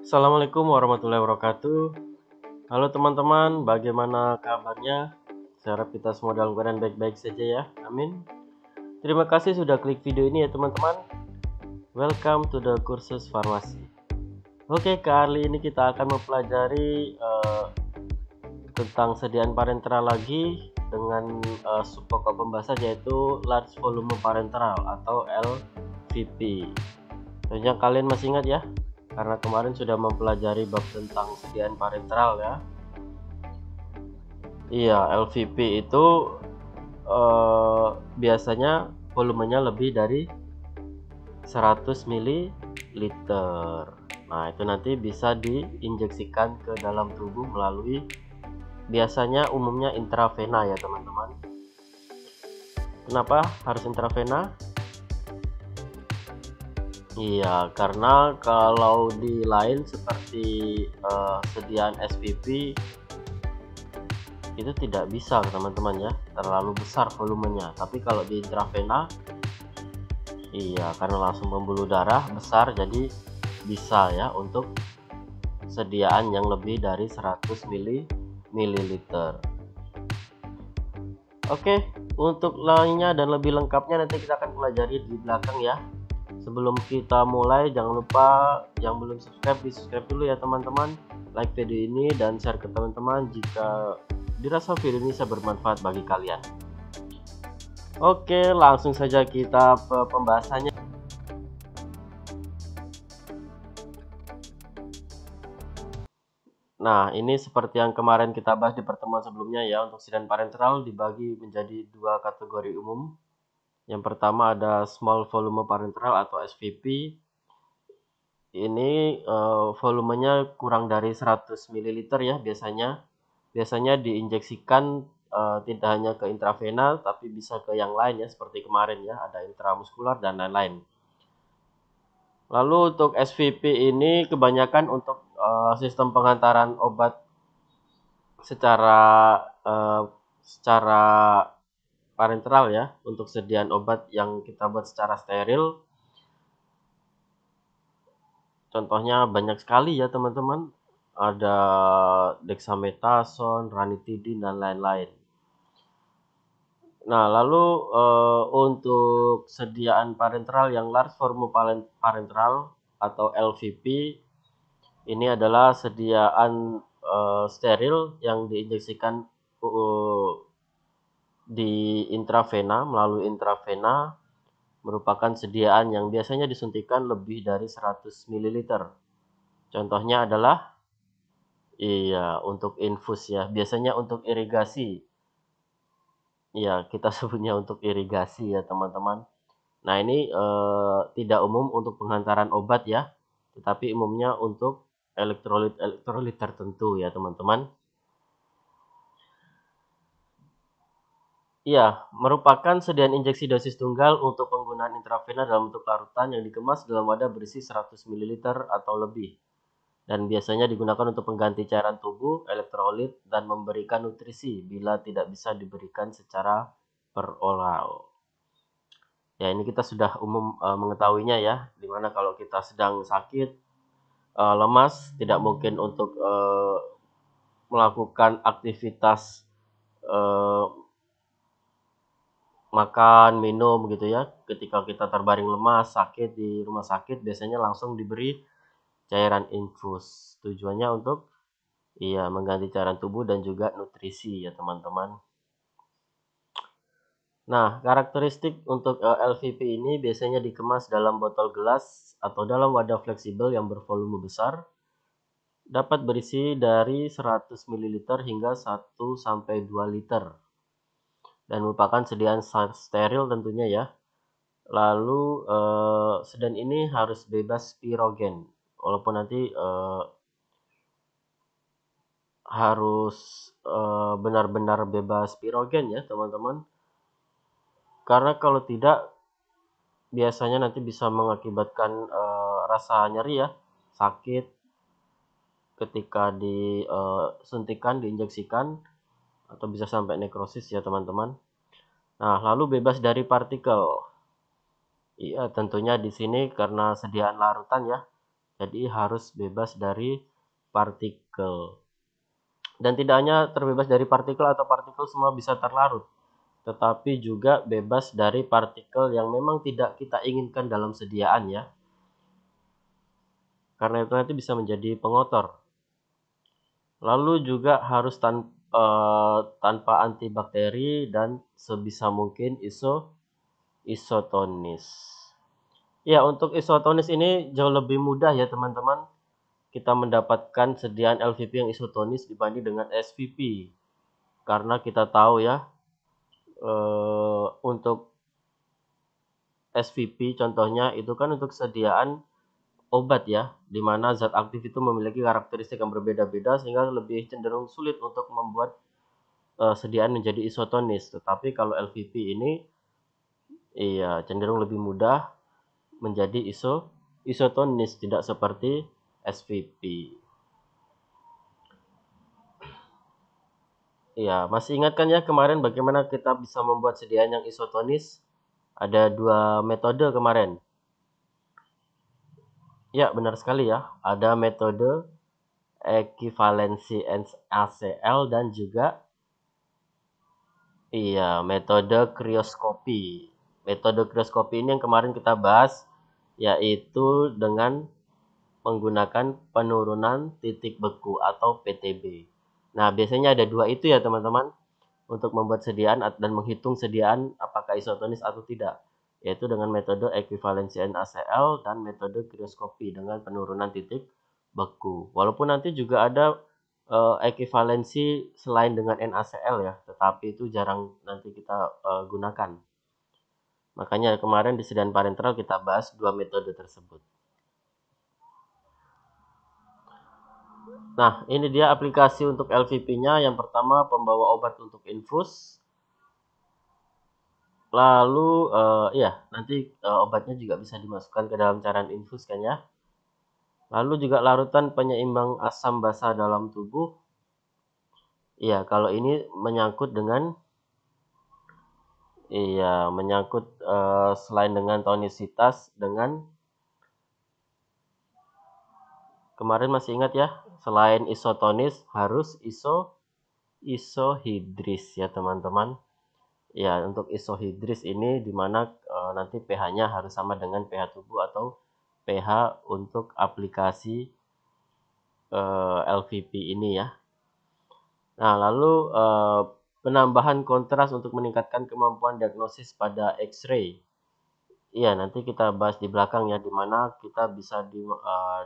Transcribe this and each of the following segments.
Assalamualaikum warahmatullahi wabarakatuh. Halo teman-teman, bagaimana kabarnya? Saya harap kita semua dalam keadaan baik-baik saja ya. Amin. Terima kasih sudah klik video ini ya teman-teman. Welcome to the kursus farmasi. Oke, kali ini kita akan mempelajari uh, tentang sediaan parenteral lagi dengan uh, eh, subpokok pembahasan yaitu large volume parenteral atau LVP. Tentunya kalian masih ingat ya karena kemarin sudah mempelajari bab tentang sediaan parenteral ya iya LVP itu eh, biasanya volumenya lebih dari 100 ml nah itu nanti bisa diinjeksikan ke dalam tubuh melalui biasanya umumnya intravena ya teman-teman kenapa harus intravena Iya, karena kalau di lain seperti uh, sediaan SPP itu tidak bisa teman-teman ya, terlalu besar volumenya. Tapi kalau di intravena, iya karena langsung pembuluh darah besar, jadi bisa ya untuk sediaan yang lebih dari 100 mili mililiter. Oke, untuk lainnya dan lebih lengkapnya nanti kita akan pelajari di belakang ya sebelum kita mulai jangan lupa yang belum subscribe di subscribe dulu ya teman-teman like video ini dan share ke teman-teman jika dirasa video ini bisa bermanfaat bagi kalian Oke langsung saja kita pembahasannya Nah, ini seperti yang kemarin kita bahas di pertemuan sebelumnya ya, untuk sidang parenteral dibagi menjadi dua kategori umum. Yang pertama ada small volume parenteral atau SVP. Ini uh, volumenya kurang dari 100 ml ya biasanya. Biasanya diinjeksikan uh, tidak hanya ke intravena tapi bisa ke yang lain ya seperti kemarin ya ada intramuskular dan lain-lain. Lalu untuk SVP ini kebanyakan untuk uh, sistem pengantaran obat secara uh, secara parenteral ya untuk sediaan obat yang kita buat secara steril contohnya banyak sekali ya teman-teman ada dexamethasone, ranitidin dan lain-lain. Nah, lalu e, untuk sediaan parenteral yang large volume parenteral atau LVP ini adalah sediaan e, steril yang diinjeksikan uh, di intravena melalui intravena merupakan sediaan yang biasanya disuntikan lebih dari 100 ml. Contohnya adalah iya untuk infus ya, biasanya untuk irigasi. Ya, kita sebutnya untuk irigasi ya, teman-teman. Nah, ini eh, tidak umum untuk penghantaran obat ya, tetapi umumnya untuk elektrolit elektrolit tertentu ya, teman-teman. Iya, merupakan sediaan injeksi dosis tunggal untuk penggunaan intravena dalam bentuk larutan yang dikemas dalam wadah berisi 100 ml atau lebih. Dan biasanya digunakan untuk pengganti cairan tubuh, elektrolit, dan memberikan nutrisi bila tidak bisa diberikan secara peroral. Ya, ini kita sudah umum e, mengetahuinya ya, dimana kalau kita sedang sakit, e, lemas, tidak mungkin untuk e, melakukan aktivitas e, makan, minum gitu ya. Ketika kita terbaring lemas, sakit di rumah sakit biasanya langsung diberi cairan infus. Tujuannya untuk iya mengganti cairan tubuh dan juga nutrisi ya teman-teman. Nah, karakteristik untuk eh, LVP ini biasanya dikemas dalam botol gelas atau dalam wadah fleksibel yang bervolume besar. Dapat berisi dari 100 ml hingga 1 sampai 2 liter dan merupakan sediaan steril tentunya ya. Lalu eh, sedan ini harus bebas pirogen, walaupun nanti eh, harus eh, benar-benar eh, bebas pirogen ya teman-teman. Karena kalau tidak biasanya nanti bisa mengakibatkan eh, rasa nyeri ya, sakit ketika disuntikan, eh, diinjeksikan atau bisa sampai nekrosis ya teman-teman. Nah, lalu bebas dari partikel. Iya, tentunya di sini karena sediaan larutan ya. Jadi harus bebas dari partikel. Dan tidak hanya terbebas dari partikel atau partikel semua bisa terlarut, tetapi juga bebas dari partikel yang memang tidak kita inginkan dalam sediaan ya. Karena itu nanti bisa menjadi pengotor. Lalu juga harus Eh, tanpa antibakteri dan sebisa mungkin iso isotonis. Ya, untuk isotonis ini jauh lebih mudah ya teman-teman. Kita mendapatkan sediaan LVP yang isotonis dibanding dengan SVP. Karena kita tahu ya, uh, untuk SVP contohnya itu kan untuk sediaan obat ya, di mana zat aktif itu memiliki karakteristik yang berbeda-beda sehingga lebih cenderung sulit untuk membuat uh, sediaan menjadi isotonis. Tetapi kalau LVP ini iya cenderung lebih mudah menjadi iso isotonis tidak seperti SVP. Iya, masih ingat kan ya kemarin bagaimana kita bisa membuat sediaan yang isotonis? Ada dua metode kemarin. Ya, benar sekali ya. Ada metode and ACL dan juga iya, metode krioskopi. Metode krioskopi ini yang kemarin kita bahas yaitu dengan menggunakan penurunan titik beku atau PTB. Nah, biasanya ada dua itu ya, teman-teman, untuk membuat sediaan dan menghitung sediaan apakah isotonis atau tidak yaitu dengan metode ekuivalensi NaCl dan metode krioskopi dengan penurunan titik beku. Walaupun nanti juga ada uh, eh, ekuivalensi selain dengan NaCl ya, tetapi itu jarang nanti kita uh, gunakan. Makanya kemarin di sedan parenteral kita bahas dua metode tersebut. Nah, ini dia aplikasi untuk LVP-nya. Yang pertama, pembawa obat untuk infus. Lalu uh, ya nanti uh, obatnya juga bisa dimasukkan ke dalam cairan infus kan ya. Lalu juga larutan penyeimbang asam basa dalam tubuh. Iya, kalau ini menyangkut dengan iya, menyangkut uh, selain dengan tonisitas dengan kemarin masih ingat ya, selain isotonis harus iso isohidris ya, teman-teman. Ya, untuk isohidris ini dimana uh, eh, nanti pH-nya harus sama dengan pH tubuh atau pH untuk aplikasi uh, eh, LVP ini ya. Nah, lalu uh, penambahan kontras untuk meningkatkan kemampuan diagnosis pada X-ray. Iya, nanti kita bahas di belakang ya, dimana kita bisa di,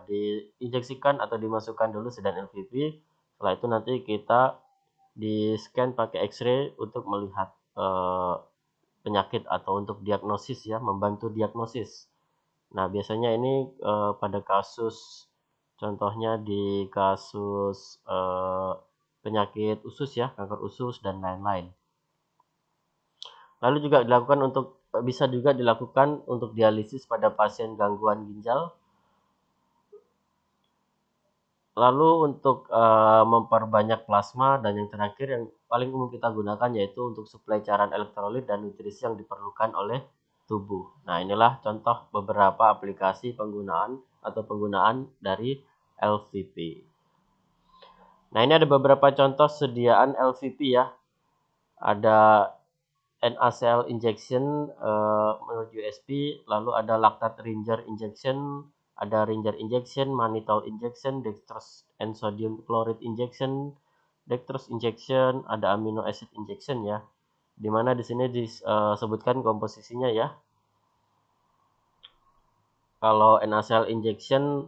diinjeksikan atau dimasukkan dulu sedan LVP. Setelah itu nanti kita di scan pakai X-ray untuk melihat eh, penyakit atau untuk diagnosis ya, membantu diagnosis. Nah, biasanya ini eh, pada kasus contohnya di kasus eh, penyakit usus ya, kanker usus dan lain-lain. Lalu juga dilakukan untuk eh, bisa juga dilakukan untuk dialisis pada pasien gangguan ginjal Lalu untuk, uh, memperbanyak plasma dan yang terakhir yang paling umum kita gunakan yaitu untuk suplai cairan elektrolit dan nutrisi yang diperlukan oleh tubuh. Nah, inilah contoh beberapa aplikasi penggunaan atau penggunaan dari LVP. Nah, ini ada beberapa contoh sediaan LVP ya. Ada NaCl injection, uh, eh, USB USP, lalu ada lactate ringer injection, ada Ranger injection, mannitol injection, dextrose and sodium chloride injection, dextrose injection, ada amino acid injection ya. Dimana di sini disebutkan eh, komposisinya ya. Kalau NaCl injection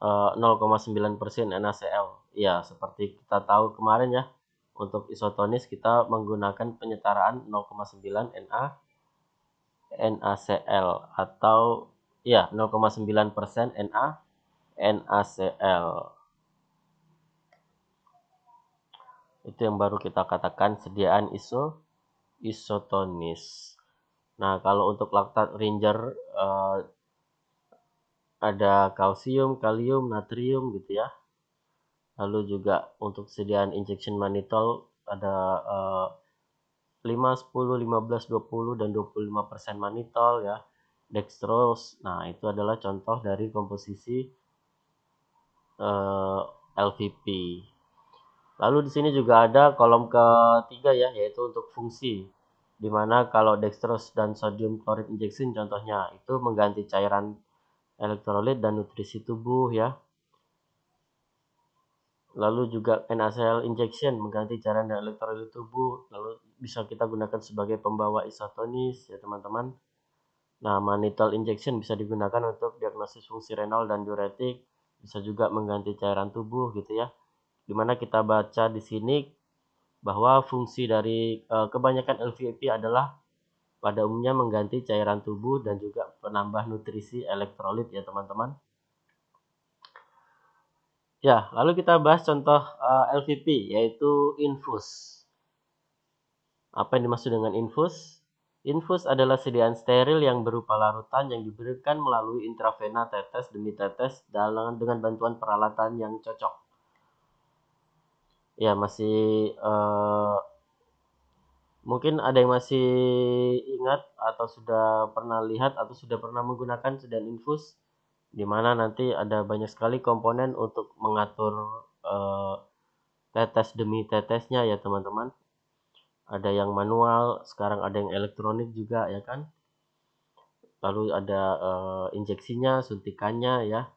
0,9% NaCl. Ya, seperti kita tahu kemarin ya, untuk isotonis kita menggunakan penyetaraan 0,9 Na NaCl atau ya 0,9 persen NA NaCl itu yang baru kita katakan sediaan iso isotonis nah kalau untuk laktat ringer eh, ada kalsium kalium natrium gitu ya lalu juga untuk sediaan injection manitol ada eh, 5, 10, 15, 20 dan 25% manitol ya dextrose. Nah, itu adalah contoh dari komposisi uh, eh, LVP. Lalu di sini juga ada kolom ketiga ya, yaitu untuk fungsi. Dimana kalau dextrose dan sodium chloride injection contohnya itu mengganti cairan elektrolit dan nutrisi tubuh ya. Lalu juga NaCl injection mengganti cairan elektrolit tubuh. Lalu bisa kita gunakan sebagai pembawa isotonis ya teman-teman. Nah, manitol injection bisa digunakan untuk diagnosis fungsi renal dan diuretik, bisa juga mengganti cairan tubuh gitu ya. Dimana kita baca di sini bahwa fungsi dari e, kebanyakan LVP adalah pada umumnya mengganti cairan tubuh dan juga penambah nutrisi elektrolit ya teman-teman. Ya, lalu kita bahas contoh e, eh, LVP yaitu infus. Apa yang dimaksud dengan infus? Infus adalah sediaan steril yang berupa larutan yang diberikan melalui intravena tetes demi tetes dalam dengan bantuan peralatan yang cocok. Ya, masih uh, mungkin ada yang masih ingat atau sudah pernah lihat atau sudah pernah menggunakan sedan infus di mana nanti ada banyak sekali komponen untuk mengatur uh, tetes demi tetesnya ya teman-teman ada yang manual sekarang ada yang elektronik juga ya kan lalu ada uh, injeksinya suntikannya ya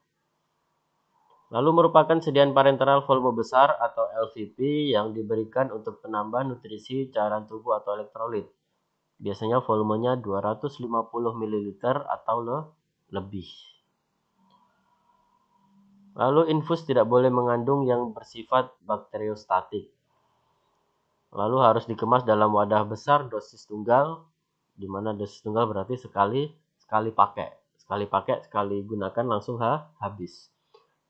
lalu merupakan sediaan parenteral volume besar atau LVP yang diberikan untuk penambah nutrisi cairan tubuh atau elektrolit. Biasanya volumenya 250 ml atau le lebih. Lalu infus tidak boleh mengandung yang bersifat bakteriostatik lalu harus dikemas dalam wadah besar dosis tunggal di mana dosis tunggal berarti sekali sekali pakai sekali pakai sekali gunakan langsung ha, habis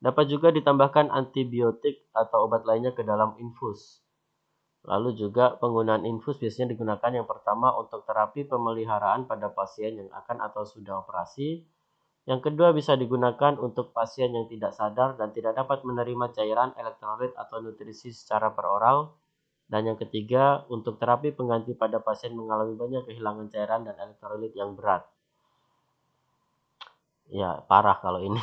dapat juga ditambahkan antibiotik atau obat lainnya ke dalam infus lalu juga penggunaan infus biasanya digunakan yang pertama untuk terapi pemeliharaan pada pasien yang akan atau sudah operasi yang kedua bisa digunakan untuk pasien yang tidak sadar dan tidak dapat menerima cairan elektrolit atau nutrisi secara peroral dan yang ketiga, untuk terapi pengganti pada pasien mengalami banyak kehilangan cairan dan elektrolit yang berat. Ya, parah kalau ini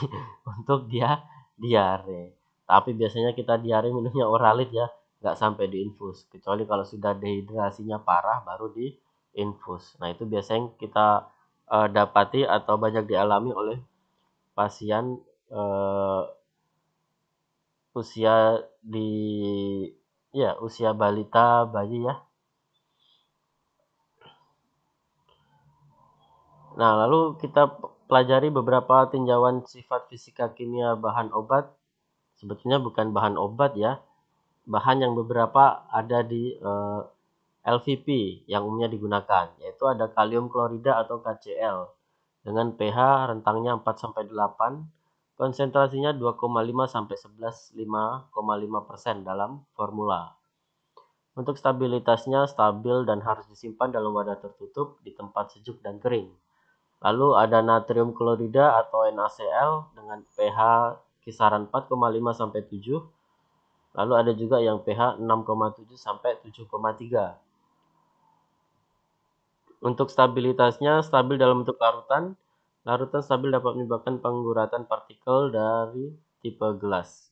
untuk dia diare. Tapi biasanya kita diare minumnya oralit ya, nggak sampai di infus, Kecuali kalau sudah dehidrasinya parah baru di infus. Nah, itu biasanya kita uh, dapati atau banyak dialami oleh pasien uh, usia di ya usia balita bayi ya nah lalu kita pelajari beberapa tinjauan sifat fisika kimia bahan obat sebetulnya bukan bahan obat ya bahan yang beberapa ada di eh, LVP yang umumnya digunakan yaitu ada kalium klorida atau KCl dengan pH rentangnya 4 sampai 8 konsentrasinya 2,5 sampai 11 5,5 persen dalam formula. Untuk stabilitasnya stabil dan harus disimpan dalam wadah tertutup di tempat sejuk dan kering. Lalu ada natrium klorida atau NaCl dengan pH kisaran 4,5 sampai 7. Lalu ada juga yang pH 6,7 sampai 7,3. Untuk stabilitasnya stabil dalam bentuk larutan Larutan stabil dapat menyebabkan pengguratan partikel dari tipe gelas.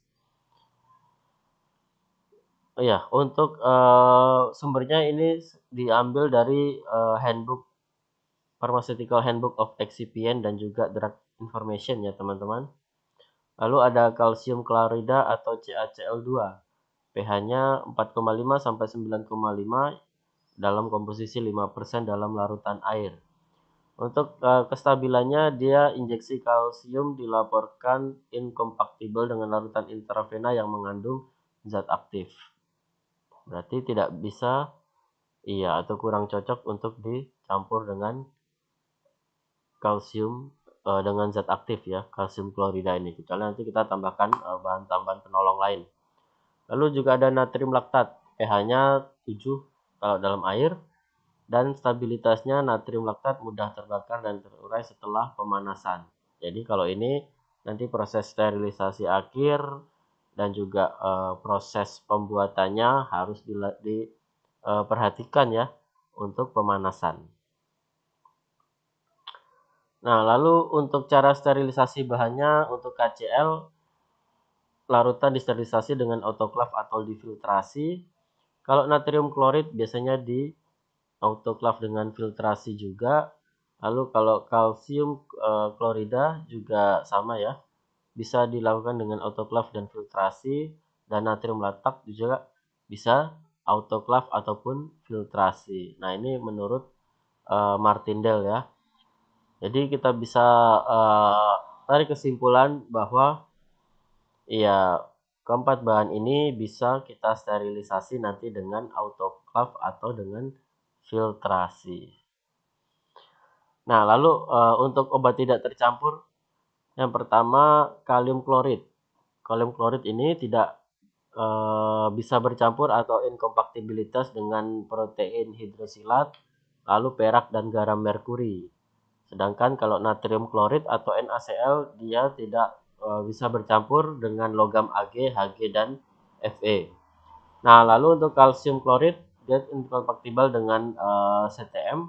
Oh ya, untuk uh, sumbernya ini diambil dari uh, handbook Pharmaceutical Handbook of Excipient dan juga Drug Information ya teman-teman. Lalu ada kalsium klorida atau CaCl2. pH-nya 4,5 sampai 9,5 dalam komposisi 5% dalam larutan air. Untuk uh, kestabilannya dia injeksi kalsium dilaporkan inkompatibel dengan larutan intravena yang mengandung zat aktif. Berarti tidak bisa iya atau kurang cocok untuk dicampur dengan kalsium uh, dengan zat aktif ya, kalsium klorida ini. Kecuali nanti kita tambahkan uh, bahan tambahan penolong lain. Lalu juga ada natrium laktat, pH-nya 7 kalau dalam air dan stabilitasnya natrium laktat mudah terbakar dan terurai setelah pemanasan. Jadi kalau ini nanti proses sterilisasi akhir dan juga e, proses pembuatannya harus diperhatikan di, e, ya untuk pemanasan. Nah, lalu untuk cara sterilisasi bahannya untuk KCL larutan disterilisasi dengan autoclave atau difiltrasi. Kalau natrium klorid biasanya di autoclave dengan filtrasi juga. Lalu kalau kalsium eh, klorida juga sama ya. Bisa dilakukan dengan autoclave dan filtrasi dan natrium latak juga bisa autoclave ataupun filtrasi. Nah, ini menurut uh, Martindale ya. Jadi kita bisa uh, tarik kesimpulan bahwa ya keempat bahan ini bisa kita sterilisasi nanti dengan autoclave atau dengan filtrasi. Nah, lalu uh, untuk obat tidak tercampur yang pertama kalium klorid. Kalium klorid ini tidak uh, bisa bercampur atau inkompatibilitas dengan protein hidrosilat, lalu perak dan garam merkuri. Sedangkan kalau natrium klorid atau NaCl dia tidak uh, bisa bercampur dengan logam Ag, Hg dan Fe. Nah, lalu untuk kalsium klorid dia inkompatibel dengan uh, eh, CTM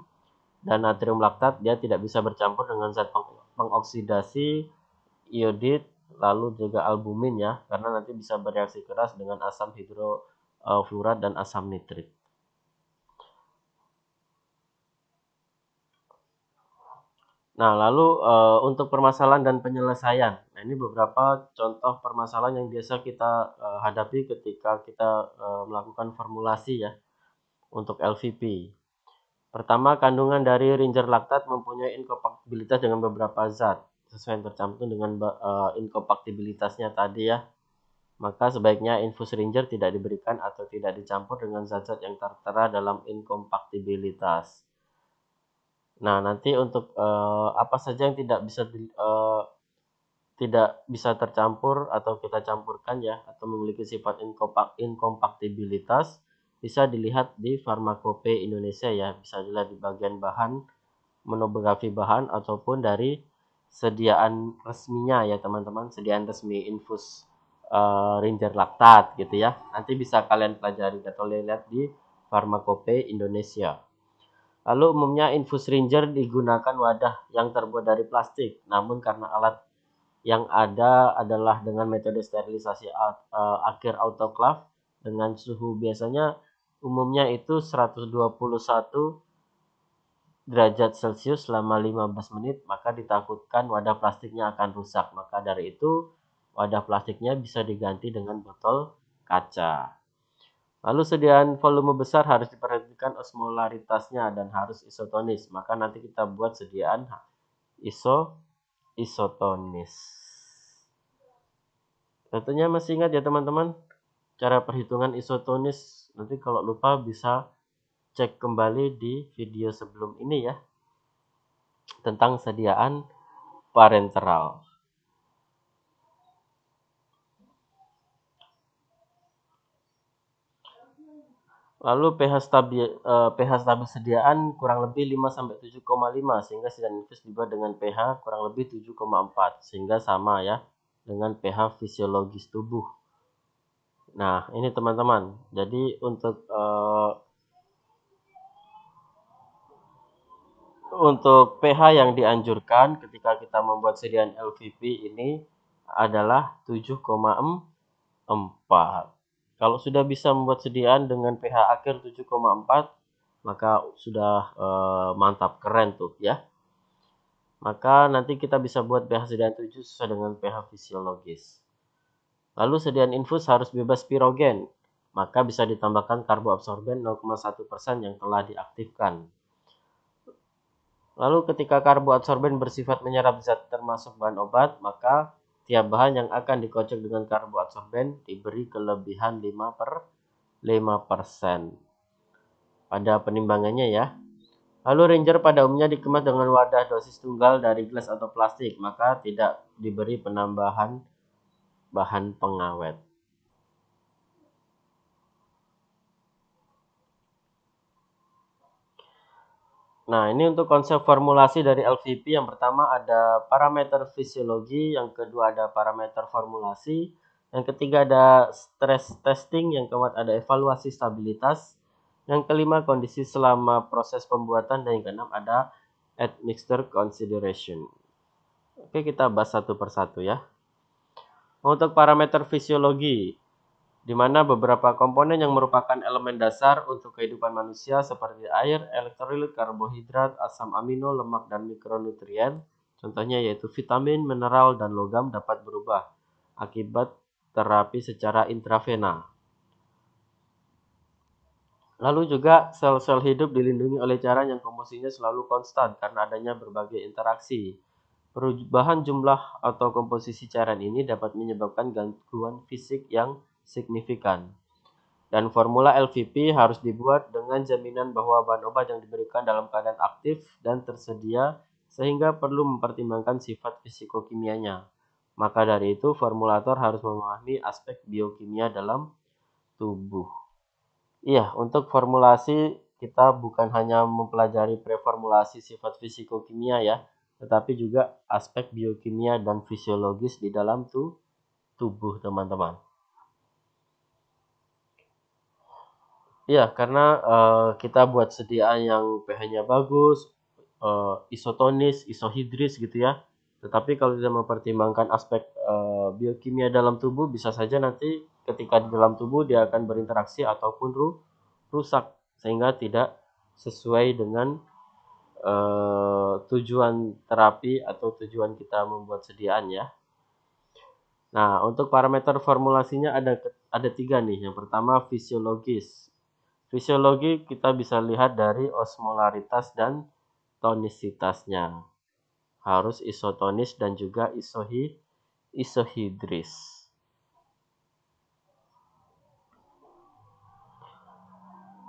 dan natrium laktat dia tidak bisa bercampur dengan zat peng pengoksidasi iodid lalu juga albumin ya karena nanti bisa bereaksi keras dengan asam hidrofluorat eh, dan asam nitrit. Nah, lalu e, untuk permasalahan dan penyelesaian. Nah, ini beberapa contoh permasalahan yang biasa kita e, hadapi ketika kita e, melakukan formulasi ya untuk LVP. Pertama, kandungan dari ringer laktat mempunyai inkompatibilitas dengan beberapa zat sesuai yang tercantum dengan uh, inkompatibilitasnya tadi ya. Maka sebaiknya infus ringer tidak diberikan atau tidak dicampur dengan zat-zat yang tertera dalam inkompatibilitas. Nah, nanti untuk uh, apa saja yang tidak bisa uh, tidak bisa tercampur atau kita campurkan ya atau memiliki sifat inkompak inkompatibilitas bisa dilihat di Farmakope Indonesia ya, bisa dilihat di bagian bahan monografi bahan ataupun dari sediaan resminya ya teman-teman, sediaan resmi infus uh, Ringer laktat gitu ya. Nanti bisa kalian pelajari atau lihat di Farmakope Indonesia. Lalu umumnya infus Ringer digunakan wadah yang terbuat dari plastik, namun karena alat yang ada adalah dengan metode sterilisasi eh, akhir autoclave dengan suhu biasanya umumnya itu 121 derajat Celcius selama 15 menit, maka ditakutkan wadah plastiknya akan rusak. Maka dari itu, wadah plastiknya bisa diganti dengan botol kaca. Lalu sediaan volume besar harus diperhatikan osmolaritasnya dan harus isotonis. Maka nanti kita buat sediaan iso isotonis. Tentunya masih ingat ya teman-teman cara perhitungan isotonis nanti kalau lupa bisa cek kembali di video sebelum ini ya tentang sediaan parenteral. Lalu pH stabil, eh, pH stabil sediaan kurang lebih 5 sampai 7,5 sehingga sedang infus dibuat dengan pH kurang lebih 7,4 sehingga sama ya dengan pH fisiologis tubuh. Nah, ini teman-teman. Jadi untuk uh, untuk pH yang dianjurkan ketika kita membuat sedian LVP ini adalah 7,4. Kalau sudah bisa membuat sedian dengan pH akhir 7,4, maka sudah uh, mantap keren tuh ya. Maka nanti kita bisa buat pH sedian 7 sesuai dengan pH fisiologis. Lalu sediaan infus harus bebas pirogen, maka bisa ditambahkan karboabsorben 0,1% yang telah diaktifkan. Lalu ketika karboabsorben bersifat menyerap zat termasuk bahan obat, maka tiap bahan yang akan dikocok dengan karboabsorben diberi kelebihan 5 per 5% pada penimbangannya ya. Lalu Ranger pada umumnya dikemas dengan wadah dosis tunggal dari gelas atau plastik, maka tidak diberi penambahan bahan pengawet. Nah, ini untuk konsep formulasi dari LVP. Yang pertama ada parameter fisiologi, yang kedua ada parameter formulasi, yang ketiga ada stress testing, yang keempat ada evaluasi stabilitas, yang kelima kondisi selama proses pembuatan, dan yang keenam ada admixture consideration. Oke, kita bahas satu persatu ya untuk parameter fisiologi, di mana beberapa komponen yang merupakan elemen dasar untuk kehidupan manusia seperti air, elektrolit, karbohidrat, asam amino, lemak, dan mikronutrien, contohnya yaitu vitamin, mineral, dan logam dapat berubah akibat terapi secara intravena. Lalu juga sel-sel hidup dilindungi oleh cara yang komposisinya selalu konstan karena adanya berbagai interaksi Perubahan jumlah atau komposisi cairan ini dapat menyebabkan gangguan fisik yang signifikan. Dan formula LVP harus dibuat dengan jaminan bahwa bahan obat yang diberikan dalam keadaan aktif dan tersedia sehingga perlu mempertimbangkan sifat fisikokimianya. Maka dari itu, formulator harus memahami aspek biokimia dalam tubuh. Iya, untuk formulasi kita bukan hanya mempelajari preformulasi sifat fisikokimia ya, tetapi juga aspek biokimia dan fisiologis di dalam tu tubuh teman-teman. Ya, karena uh, kita buat sediaan yang pH-nya bagus, uh, isotonis, isohidris gitu ya. Tetapi kalau tidak mempertimbangkan aspek uh, biokimia dalam tubuh, bisa saja nanti ketika di dalam tubuh dia akan berinteraksi ataupun ru rusak sehingga tidak sesuai dengan Eh, tujuan terapi atau tujuan kita membuat sediaan ya. Nah, untuk parameter formulasinya ada ada tiga nih. Yang pertama fisiologis. Fisiologi kita bisa lihat dari osmolaritas dan tonisitasnya. Harus isotonis dan juga isohi, isohidris.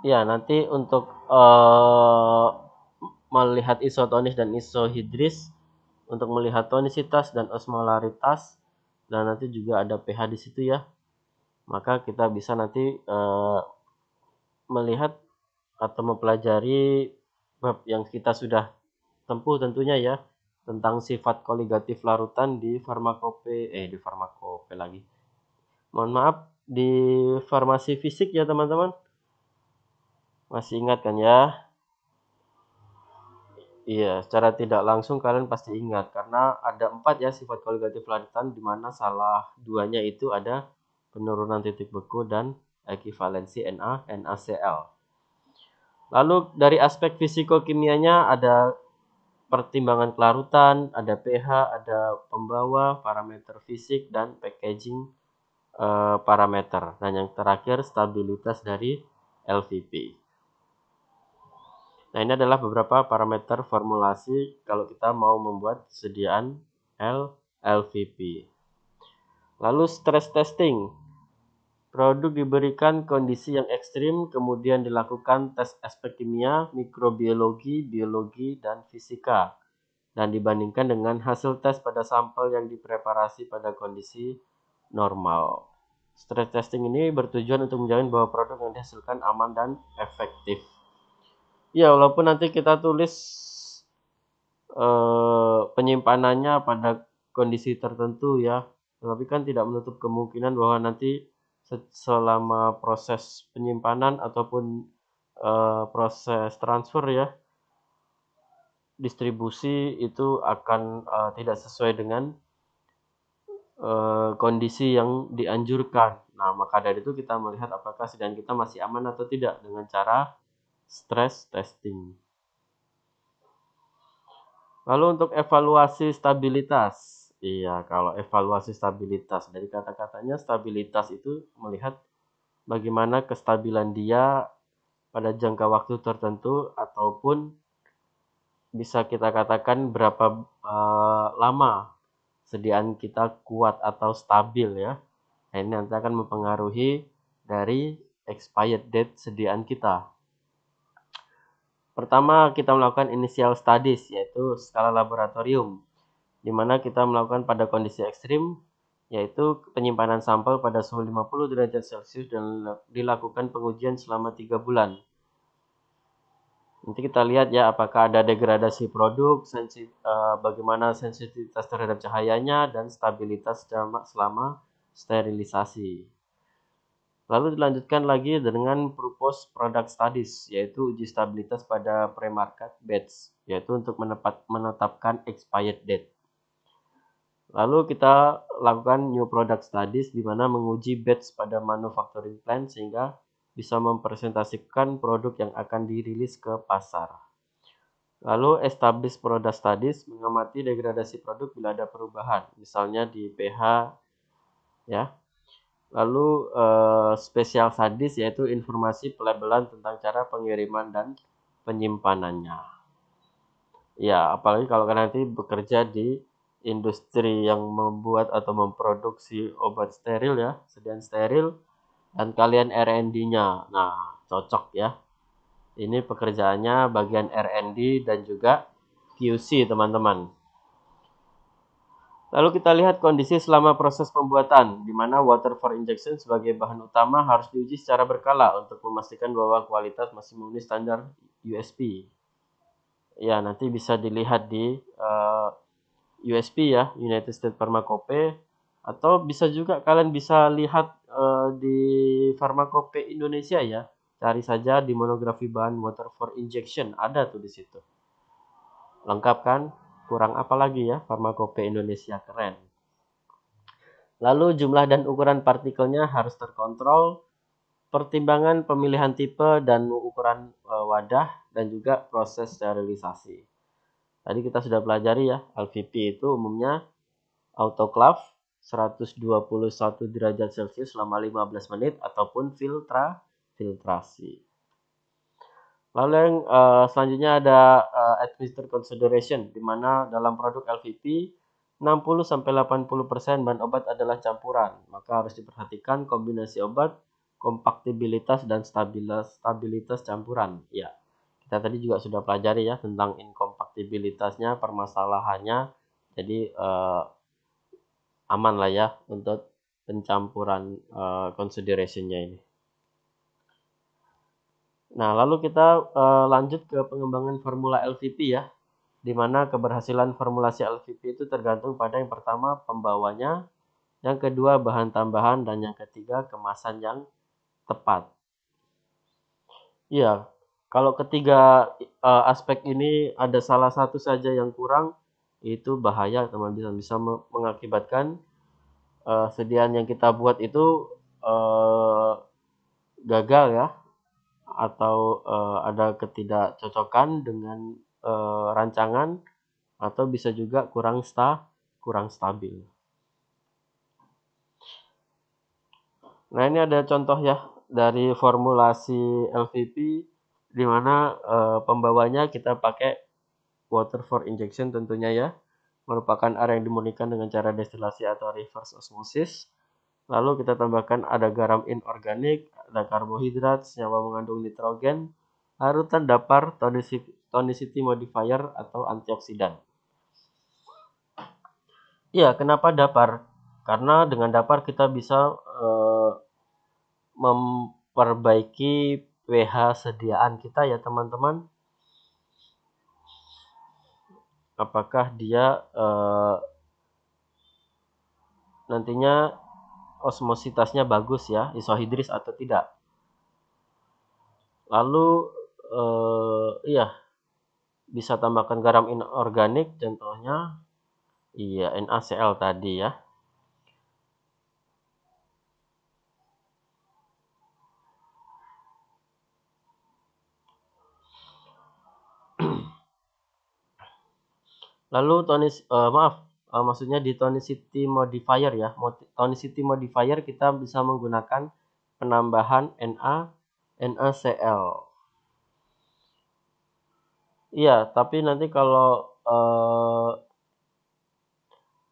Ya, nanti untuk uh, melihat isotonis dan isohidris untuk melihat tonisitas dan osmolaritas dan nanti juga ada pH di situ ya maka kita bisa nanti uh, melihat atau mempelajari bab yang kita sudah tempuh tentunya ya tentang sifat koligatif larutan di farmakope eh di farmakope lagi mohon maaf di farmasi fisik ya teman-teman masih ingat kan ya Iya, secara tidak langsung kalian pasti ingat karena ada empat ya sifat koligatif lanjutan di mana salah duanya itu ada penurunan titik beku dan ekivalensi Na, NaCl. Lalu dari aspek fisikokimianya ada pertimbangan kelarutan, ada pH, ada pembawa, parameter fisik dan packaging e, parameter. Dan yang terakhir stabilitas dari LVP. Nah, ini adalah beberapa parameter formulasi kalau kita mau membuat sediaan L LVP. Lalu stress testing. Produk diberikan kondisi yang ekstrim, kemudian dilakukan tes aspek kimia, mikrobiologi, biologi, dan fisika. Dan dibandingkan dengan hasil tes pada sampel yang dipreparasi pada kondisi normal. Stress testing ini bertujuan untuk menjamin bahwa produk yang dihasilkan aman dan efektif ya walaupun nanti kita tulis eh, penyimpanannya pada kondisi tertentu ya tapi kan tidak menutup kemungkinan bahwa nanti selama proses penyimpanan ataupun eh, proses transfer ya distribusi itu akan eh, tidak sesuai dengan eh, kondisi yang dianjurkan. Nah, maka dari itu kita melihat apakah sedang kita masih aman atau tidak dengan cara stress testing. Lalu untuk evaluasi stabilitas. Iya, kalau evaluasi stabilitas dari kata-katanya stabilitas itu melihat bagaimana kestabilan dia pada jangka waktu tertentu ataupun bisa kita katakan berapa eh, lama sediaan kita kuat atau stabil ya. Nah, ini nanti akan mempengaruhi dari expired date sediaan kita. Pertama, kita melakukan initial studies, yaitu skala laboratorium, di mana kita melakukan pada kondisi ekstrim, yaitu penyimpanan sampel pada suhu 50 derajat Celcius dan dilakukan pengujian selama 3 bulan. Nanti kita lihat ya apakah ada degradasi produk, sensi, eh, bagaimana sensitivitas terhadap cahayanya, dan stabilitas selama sterilisasi. Lalu dilanjutkan lagi dengan Purpose Product Studies, yaitu uji stabilitas pada pre-market batch, yaitu untuk menepat, menetapkan expired date. Lalu kita lakukan New Product Studies, di mana menguji batch pada manufacturing plan, sehingga bisa mempresentasikan produk yang akan dirilis ke pasar. Lalu Establish Product Studies, mengamati degradasi produk bila ada perubahan, misalnya di pH, ya, Lalu uh, spesial sadis yaitu informasi pelabelan tentang cara pengiriman dan penyimpanannya. Ya, apalagi kalau kan nanti bekerja di industri yang membuat atau memproduksi obat steril ya, sedian steril dan kalian R&D-nya. Nah, cocok ya. Ini pekerjaannya bagian R&D dan juga QC, teman-teman. Lalu kita lihat kondisi selama proses pembuatan, di mana water for injection sebagai bahan utama harus diuji secara berkala untuk memastikan bahwa kualitas masih memenuhi standar USP. Ya, nanti bisa dilihat di uh, eh, USP ya, United States Pharmacope, atau bisa juga kalian bisa lihat uh, di Pharmacope Indonesia ya. Cari saja di monografi bahan water for injection, ada tuh di situ. Lengkap kan? Kurang apa lagi ya Farmakope Indonesia keren. Lalu jumlah dan ukuran partikelnya harus terkontrol, pertimbangan pemilihan tipe dan ukuran e, wadah dan juga proses sterilisasi. Tadi kita sudah pelajari ya, LVP itu umumnya autoclave 121 derajat Celcius selama 15 menit ataupun filtra filtrasi. Lalu yang uh, selanjutnya ada uh, eh, administer consideration di mana dalam produk LVP 60 sampai 80% bahan obat adalah campuran, maka harus diperhatikan kombinasi obat, kompaktibilitas dan stabilitas stabilitas campuran. Ya. Kita tadi juga sudah pelajari ya tentang inkompaktibilitasnya, permasalahannya. Jadi uh, aman lah ya untuk pencampuran uh, considerationnya ini. Nah, lalu kita uh, lanjut ke pengembangan formula LVP ya, di mana keberhasilan formulasi LVP itu tergantung pada yang pertama pembawanya, yang kedua bahan tambahan, dan yang ketiga kemasan yang tepat. Iya, kalau ketiga uh, aspek ini ada salah satu saja yang kurang, itu bahaya teman bisa bisa mengakibatkan uh, sediaan yang kita buat itu uh, gagal ya atau uh, ada ketidakcocokan dengan uh, rancangan atau bisa juga kurang sta kurang stabil. Nah, ini ada contoh ya dari formulasi LVP di mana e, pembawanya kita pakai water for injection tentunya ya merupakan air yang dimurnikan dengan cara destilasi atau reverse osmosis Lalu kita tambahkan ada garam inorganik, ada karbohidrat, senyawa mengandung nitrogen, larutan dapar, tonicity modifier, atau antioksidan. Ya, kenapa dapar? Karena dengan dapar kita bisa eh, memperbaiki pH sediaan kita ya teman-teman. Apakah dia eh, nantinya osmositasnya bagus ya, isohidris atau tidak. Lalu eh, iya bisa tambahkan garam inorganik contohnya iya NaCl tadi ya. Lalu tonis eh, maaf uh, maksudnya di tonicity modifier ya tonicity modifier kita bisa menggunakan penambahan na NaCl iya tapi nanti kalau uh,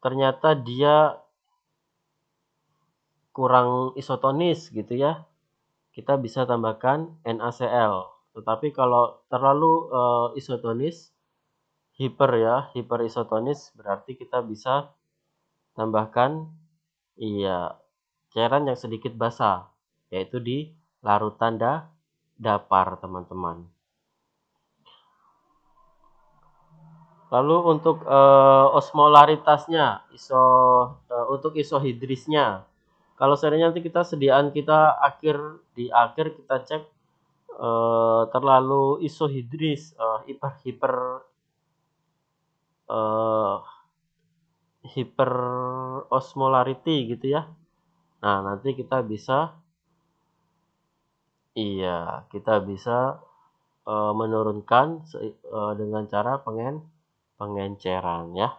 ternyata dia kurang isotonis gitu ya kita bisa tambahkan NaCl tetapi kalau terlalu uh, isotonis hiper ya, hiper isotonis berarti kita bisa tambahkan iya cairan yang sedikit basah yaitu di larutan da, dapar teman-teman. Lalu untuk e, osmolaritasnya, iso e, untuk isohidrisnya, kalau seandainya nanti kita sediaan kita akhir di akhir kita cek e, terlalu isohidris, e, hiper hiper uh, hiperosmolarity gitu ya. Nah, nanti kita bisa iya, kita bisa uh, menurunkan uh, dengan cara pengen pengenceran ya.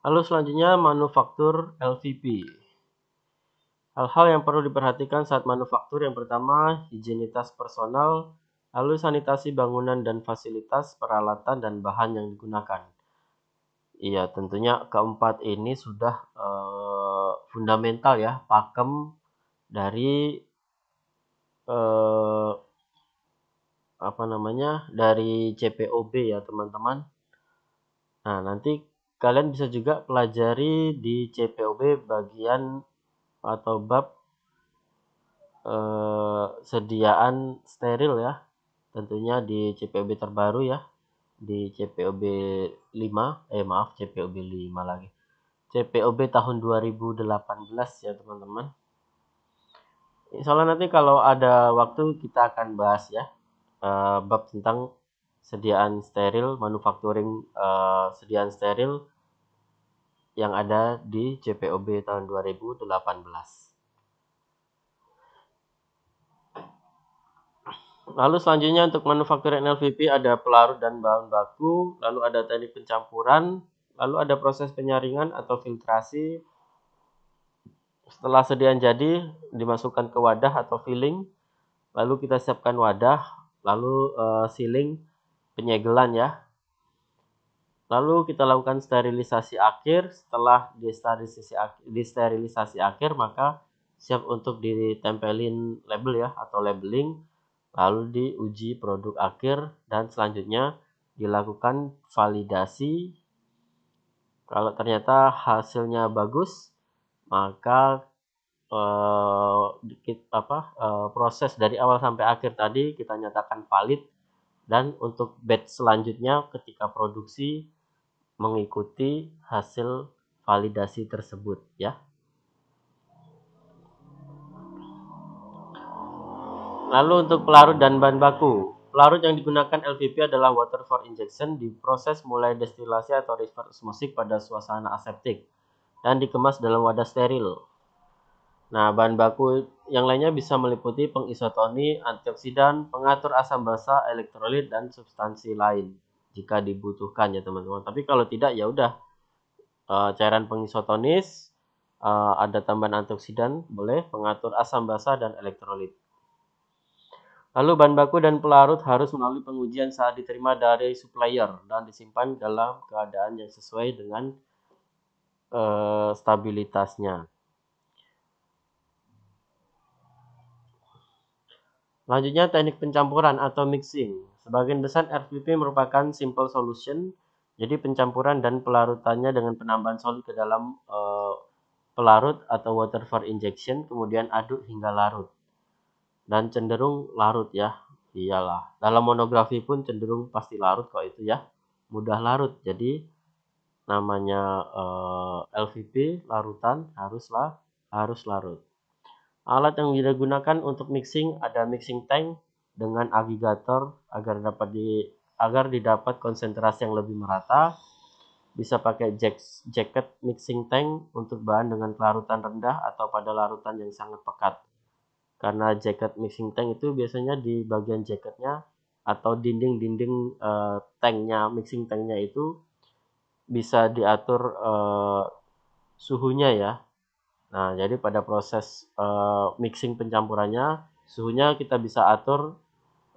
Lalu selanjutnya manufaktur LVP. Hal-hal yang perlu diperhatikan saat manufaktur yang pertama, higienitas personal, lalu sanitasi bangunan dan fasilitas, peralatan dan bahan yang digunakan. Iya, tentunya keempat ini sudah eh, fundamental ya, pakem dari eh, apa namanya dari CPOB ya teman-teman. Nah nanti kalian bisa juga pelajari di CPOB bagian atau bab eh, sediaan steril ya tentunya di CPOB terbaru ya di CPOB 5 eh maaf CPOB 5 lagi CPOB tahun 2018 ya teman-teman Insya nanti kalau ada waktu kita akan bahas ya uh, bab tentang sediaan steril manufacturing uh, sediaan steril yang ada di JPOB tahun 2018. Lalu selanjutnya untuk manufaktur NLVP ada pelarut dan bahan baku, lalu ada teknik pencampuran, lalu ada proses penyaringan atau filtrasi. Setelah sedian jadi, dimasukkan ke wadah atau filling, lalu kita siapkan wadah, lalu uh, eh, sealing penyegelan ya Lalu kita lakukan sterilisasi akhir. Setelah disterilisasi akhir, disterilisasi akhir maka siap untuk ditempelin label ya atau labeling. Lalu diuji produk akhir dan selanjutnya dilakukan validasi. Kalau ternyata hasilnya bagus, maka eh, apa eh, proses dari awal sampai akhir tadi kita nyatakan valid dan untuk batch selanjutnya ketika produksi mengikuti hasil validasi tersebut ya. Lalu untuk pelarut dan bahan baku. Pelarut yang digunakan LVP adalah water for injection diproses mulai destilasi atau reverse osmosis pada suasana aseptik dan dikemas dalam wadah steril. Nah, bahan baku yang lainnya bisa meliputi pengisotoni, antioksidan, pengatur asam basa, elektrolit, dan substansi lain jika dibutuhkan ya teman-teman. Tapi kalau tidak ya udah uh, cairan pengisotonis uh, ada tambahan antioksidan boleh pengatur asam basa dan elektrolit. Lalu bahan baku dan pelarut harus melalui pengujian saat diterima dari supplier dan disimpan dalam keadaan yang sesuai dengan uh, stabilitasnya. Selanjutnya teknik pencampuran atau mixing. Sebagian besar RVP merupakan simple solution, jadi pencampuran dan pelarutannya dengan penambahan solid ke dalam uh, pelarut atau water for injection, kemudian aduk hingga larut. Dan cenderung larut ya, iyalah. Dalam monografi pun cenderung pasti larut kok itu ya, mudah larut. Jadi namanya uh, eh, LVP larutan haruslah harus larut. Alat yang digunakan untuk mixing ada mixing tank, dengan agigator agar dapat di agar didapat konsentrasi yang lebih merata bisa pakai jacket mixing tank untuk bahan dengan larutan rendah atau pada larutan yang sangat pekat karena jacket mixing tank itu biasanya di bagian jacketnya atau dinding-dinding uh, tanknya mixing tanknya itu bisa diatur uh, suhunya ya nah jadi pada proses uh, mixing pencampurannya suhunya kita bisa atur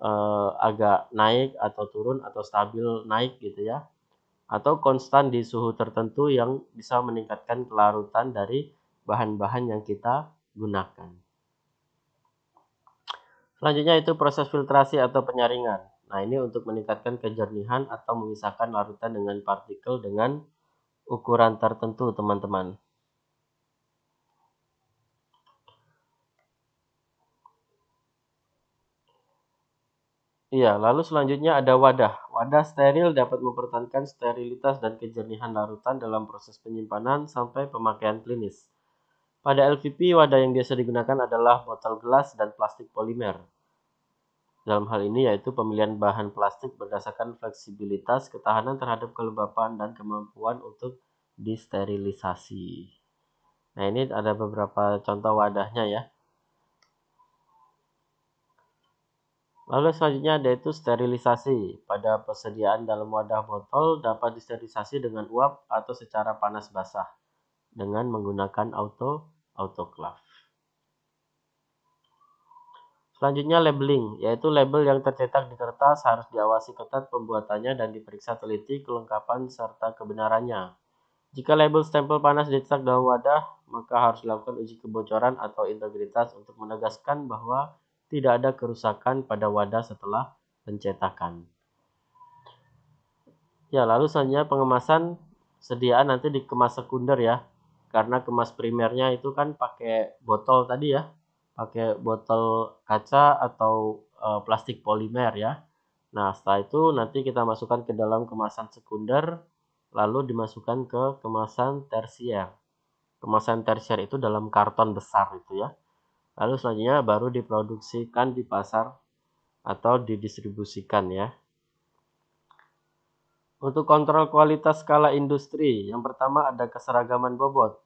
eh, agak naik atau turun atau stabil naik gitu ya atau konstan di suhu tertentu yang bisa meningkatkan kelarutan dari bahan-bahan yang kita gunakan. Selanjutnya itu proses filtrasi atau penyaringan. Nah, ini untuk meningkatkan kejernihan atau memisahkan larutan dengan partikel dengan ukuran tertentu, teman-teman. Iya, lalu selanjutnya ada wadah. Wadah steril dapat mempertahankan sterilitas dan kejernihan larutan dalam proses penyimpanan sampai pemakaian klinis. Pada LVP, wadah yang biasa digunakan adalah botol gelas dan plastik polimer. Dalam hal ini yaitu pemilihan bahan plastik berdasarkan fleksibilitas, ketahanan terhadap kelembapan, dan kemampuan untuk disterilisasi. Nah, ini ada beberapa contoh wadahnya ya. Lalu selanjutnya ada itu sterilisasi. Pada persediaan dalam wadah botol dapat disterilisasi dengan uap atau secara panas basah dengan menggunakan auto autoclave. Selanjutnya labeling, yaitu label yang tercetak di kertas harus diawasi ketat pembuatannya dan diperiksa teliti kelengkapan serta kebenarannya. Jika label stempel panas dicetak dalam wadah, maka harus dilakukan uji kebocoran atau integritas untuk menegaskan bahwa tidak ada kerusakan pada wadah setelah pencetakan. Ya, lalu selanjutnya pengemasan sediaan nanti dikemas sekunder ya. Karena kemas primernya itu kan pakai botol tadi ya. Pakai botol kaca atau e, plastik polimer ya. Nah, setelah itu nanti kita masukkan ke dalam kemasan sekunder lalu dimasukkan ke kemasan tersier. Kemasan tersier itu dalam karton besar itu ya lalu selanjutnya baru diproduksikan di pasar atau didistribusikan ya. Untuk kontrol kualitas skala industri, yang pertama ada keseragaman bobot.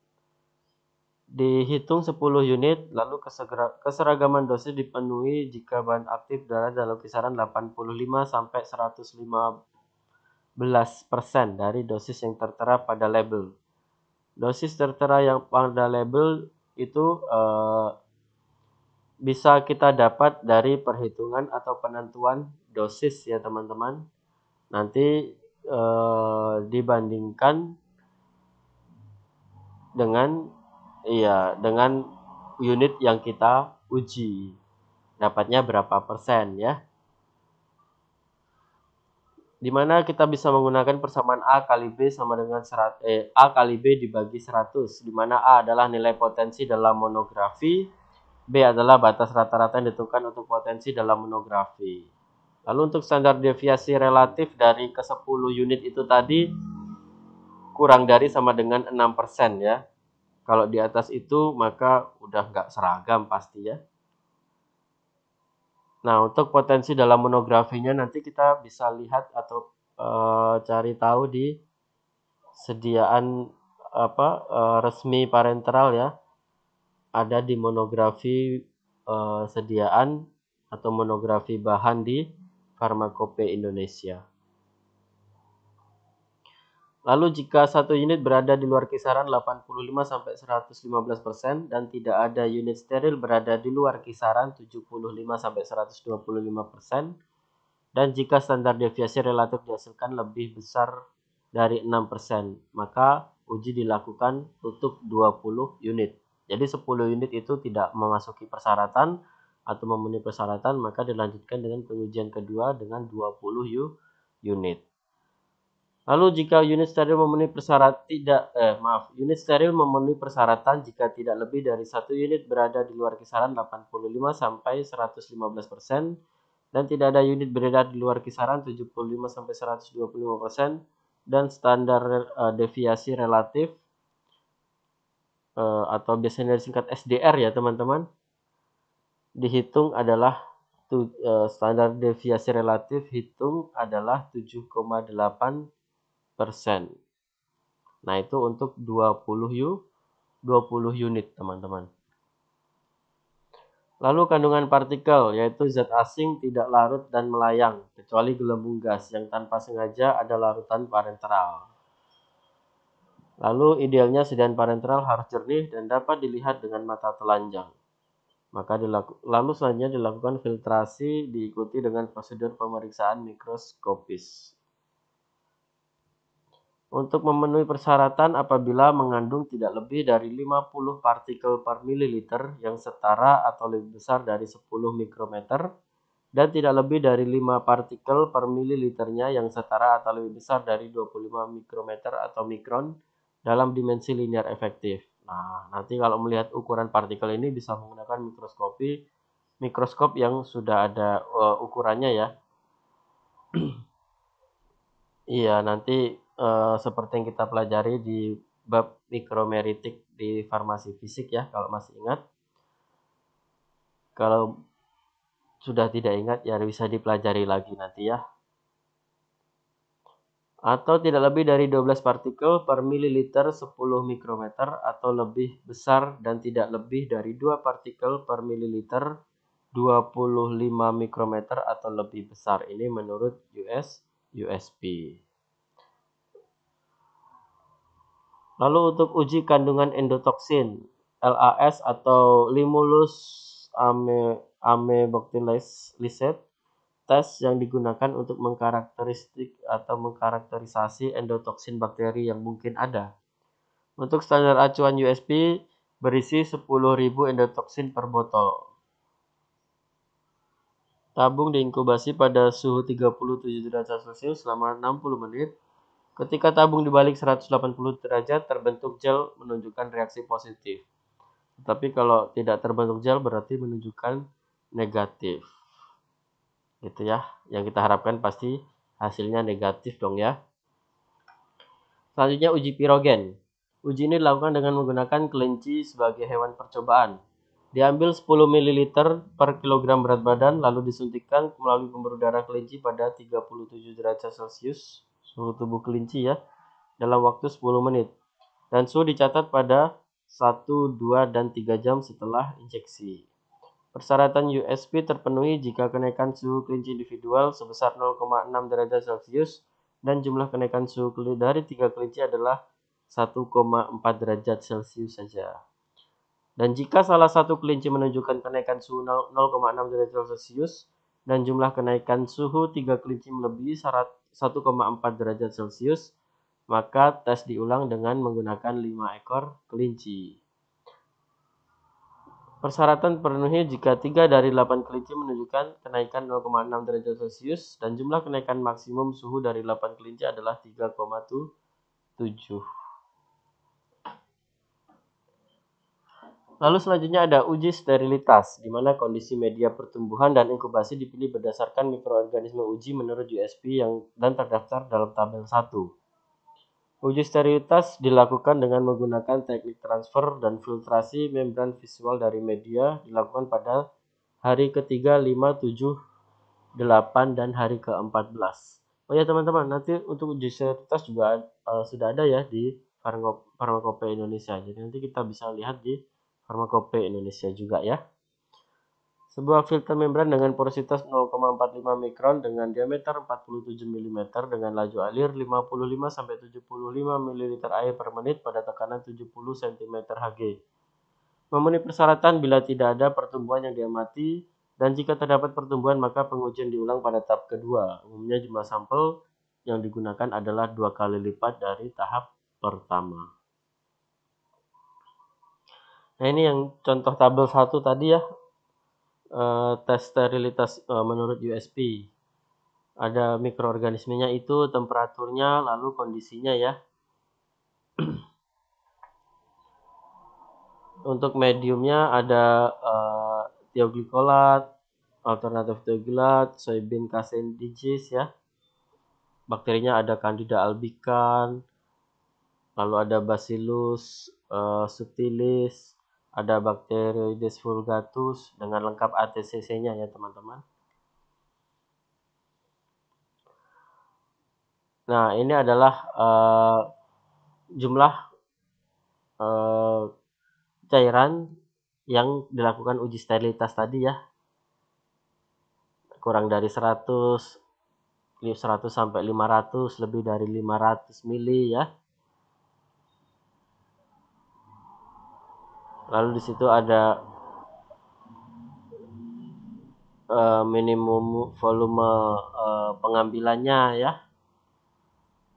Dihitung 10 unit, lalu keseragaman dosis dipenuhi jika bahan aktif darah dalam kisaran 85 sampai 115% dari dosis yang tertera pada label. Dosis tertera yang pada label itu eh, bisa kita dapat dari perhitungan atau penentuan dosis ya teman-teman. Nanti e, dibandingkan dengan iya dengan unit yang kita uji. Dapatnya berapa persen ya? Dimana kita bisa menggunakan persamaan A kali B sama dengan serat, eh, A kali B dibagi 100, Dimana A adalah nilai potensi dalam monografi, B adalah batas rata-rata yang ditentukan untuk potensi dalam monografi. Lalu untuk standar deviasi relatif dari ke-10 unit itu tadi kurang dari sama dengan 6% ya. Kalau di atas itu maka udah nggak seragam pasti ya. Nah untuk potensi dalam monografinya nanti kita bisa lihat atau e, cari tahu di sediaan apa e, resmi parenteral ya ada di monografi eh, sediaan atau monografi bahan di Farmakope Indonesia. Lalu jika satu unit berada di luar kisaran 85-115% dan tidak ada unit steril berada di luar kisaran 75-125% dan jika standar deviasi relatif dihasilkan lebih besar dari 6%, maka uji dilakukan tutup 20 unit. Jadi 10 unit itu tidak memasuki persyaratan atau memenuhi persyaratan, maka dilanjutkan dengan pengujian kedua dengan 20 unit. Lalu jika unit steril memenuhi persyaratan tidak eh maaf, unit steril memenuhi persyaratan jika tidak lebih dari satu unit berada di luar kisaran 85 sampai 115% dan tidak ada unit beredar di luar kisaran 75 sampai 125% dan standar eh, deviasi relatif Eh, atau biasanya disingkat SDR ya teman-teman dihitung adalah eh, standar deviasi relatif hitung adalah 7,8 persen. Nah itu untuk 20 U 20 unit teman-teman. Lalu kandungan partikel yaitu zat asing tidak larut dan melayang kecuali gelembung gas yang tanpa sengaja ada larutan parenteral. Lalu idealnya sedian parenteral harus jernih dan dapat dilihat dengan mata telanjang. Maka dilaku, lalu selanjutnya dilakukan filtrasi diikuti dengan prosedur pemeriksaan mikroskopis. Untuk memenuhi persyaratan apabila mengandung tidak lebih dari 50 partikel per mililiter yang setara atau lebih besar dari 10 mikrometer dan tidak lebih dari 5 partikel per mililiternya yang setara atau lebih besar dari 25 mikrometer atau mikron dalam dimensi linear efektif. Nah, nanti kalau melihat ukuran partikel ini bisa menggunakan mikroskopi mikroskop yang sudah ada uh, ukurannya ya. Iya, nanti uh, seperti yang kita pelajari di bab mikromeritik di farmasi fisik ya, kalau masih ingat. Kalau sudah tidak ingat ya bisa dipelajari lagi nanti ya atau tidak lebih dari 12 partikel per mililiter 10 mikrometer atau lebih besar dan tidak lebih dari 2 partikel per mililiter 25 mikrometer atau lebih besar. Ini menurut US USP. Lalu untuk uji kandungan endotoksin LAS atau Limulus ame, amebactylase tes yang digunakan untuk mengkarakteristik atau mengkarakterisasi endotoksin bakteri yang mungkin ada. Untuk standar acuan USP berisi 10.000 endotoksin per botol. Tabung diinkubasi pada suhu 37 derajat Celcius selama 60 menit. Ketika tabung dibalik 180 derajat terbentuk gel menunjukkan reaksi positif. Tetapi kalau tidak terbentuk gel berarti menunjukkan negatif gitu ya yang kita harapkan pasti hasilnya negatif dong ya selanjutnya uji pirogen uji ini dilakukan dengan menggunakan kelinci sebagai hewan percobaan diambil 10 ml per kilogram berat badan lalu disuntikkan melalui pembuluh darah kelinci pada 37 derajat celcius suhu tubuh kelinci ya dalam waktu 10 menit dan suhu dicatat pada 1, 2, dan 3 jam setelah injeksi. Persyaratan USP terpenuhi jika kenaikan suhu kelinci individual sebesar 0,6 derajat Celcius dan jumlah kenaikan suhu kelinci dari tiga kelinci adalah 1,4 derajat Celcius saja. Dan jika salah satu kelinci menunjukkan kenaikan suhu 0,6 derajat Celcius dan jumlah kenaikan suhu tiga kelinci melebihi 1,4 derajat Celcius, maka tes diulang dengan menggunakan 5 ekor kelinci. Persyaratan terpenuhi jika 3 dari 8 kelinci menunjukkan kenaikan 0,6 derajat Celcius dan jumlah kenaikan maksimum suhu dari 8 kelinci adalah 3,7. Lalu selanjutnya ada uji sterilitas, di mana kondisi media pertumbuhan dan inkubasi dipilih berdasarkan mikroorganisme uji menurut USP yang dan terdaftar dalam tabel 1. Uji sterilitas dilakukan dengan menggunakan teknik transfer dan filtrasi membran visual dari media dilakukan pada hari ketiga, lima tujuh delapan dan hari ke-14. Oh ya teman-teman, nanti untuk uji sterilitas juga uh, sudah ada ya di Farmakope Indonesia. Jadi nanti kita bisa lihat di Farmakope Indonesia juga ya. Sebuah filter membran dengan porositas 0,45 mikron dengan diameter 47 mm dengan laju alir 55-75 ml air per menit pada tekanan 70 cm/Hg. Memenuhi persyaratan bila tidak ada pertumbuhan yang diamati dan jika terdapat pertumbuhan maka pengujian diulang pada tahap kedua. Umumnya jumlah sampel yang digunakan adalah dua kali lipat dari tahap pertama. Nah ini yang contoh tabel satu tadi ya, Eh, tes sterilitas uh, menurut USP. Ada mikroorganismenya itu, temperaturnya, lalu kondisinya ya. Untuk mediumnya ada uh, eh, teoglikolat, alternatif teogilat, soybean casein disease ya. Bakterinya ada Candida albicans, lalu ada Bacillus uh, subtilis, ada Bacteroides vulgatus dengan lengkap ATCC-nya ya teman-teman. Nah, ini adalah uh, jumlah uh, cairan yang dilakukan uji sterilitas tadi ya. Kurang dari 100 100 sampai 500, lebih dari 500 mili ya. lalu di situ ada uh, minimum volume uh, pengambilannya ya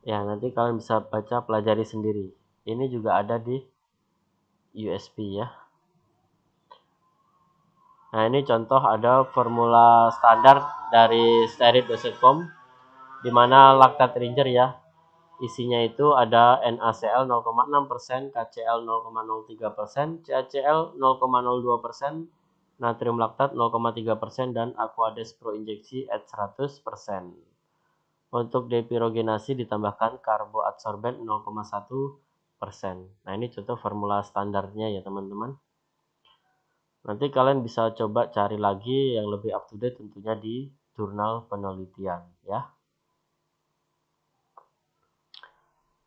ya nanti kalian bisa baca pelajari sendiri ini juga ada di USB ya nah ini contoh ada formula standar dari di dimana laktat ringer ya Isinya itu ada NaCl 0,6%, KCl 0,03%, CaCl 0,02%, natrium laktat 0,3% dan Aquades Pro Injeksi at 100%. Untuk depirogenasi ditambahkan karboadsorben 0,1%. Nah, ini contoh formula standarnya ya, teman-teman. Nanti kalian bisa coba cari lagi yang lebih up to date tentunya di jurnal penelitian ya.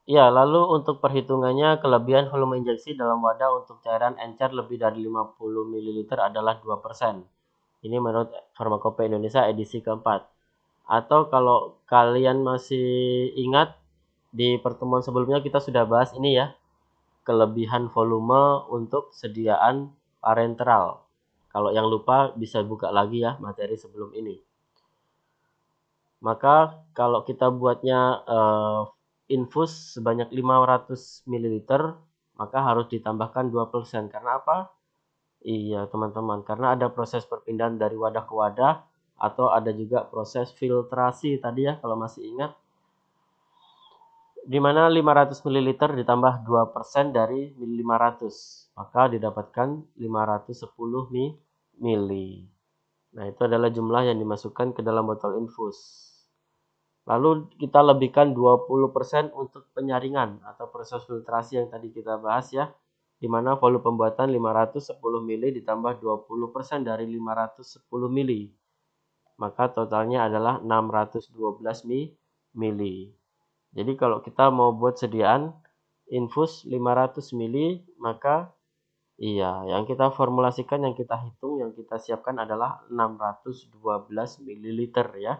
Ya, lalu untuk perhitungannya, kelebihan volume injeksi dalam wadah untuk cairan encer lebih dari 50 ml adalah 2%. Ini menurut Farmakope Indonesia edisi keempat. Atau kalau kalian masih ingat, di pertemuan sebelumnya kita sudah bahas ini ya, kelebihan volume untuk sediaan parenteral. Kalau yang lupa bisa buka lagi ya materi sebelum ini. Maka kalau kita buatnya eh, infus sebanyak 500 ml maka harus ditambahkan 2% karena apa? Iya teman-teman karena ada proses perpindahan dari wadah ke wadah atau ada juga proses filtrasi tadi ya kalau masih ingat di mana 500 ml ditambah 2% dari 500 maka didapatkan 510 ml. Nah, itu adalah jumlah yang dimasukkan ke dalam botol infus. Lalu kita lebihkan 20% untuk penyaringan atau proses filtrasi yang tadi kita bahas ya. Di mana volume pembuatan 510 mili ditambah 20% dari 510 mili. Maka totalnya adalah 612 mili. Jadi kalau kita mau buat sediaan infus 500 mili maka iya yang kita formulasikan yang kita hitung yang kita siapkan adalah 612 ml ya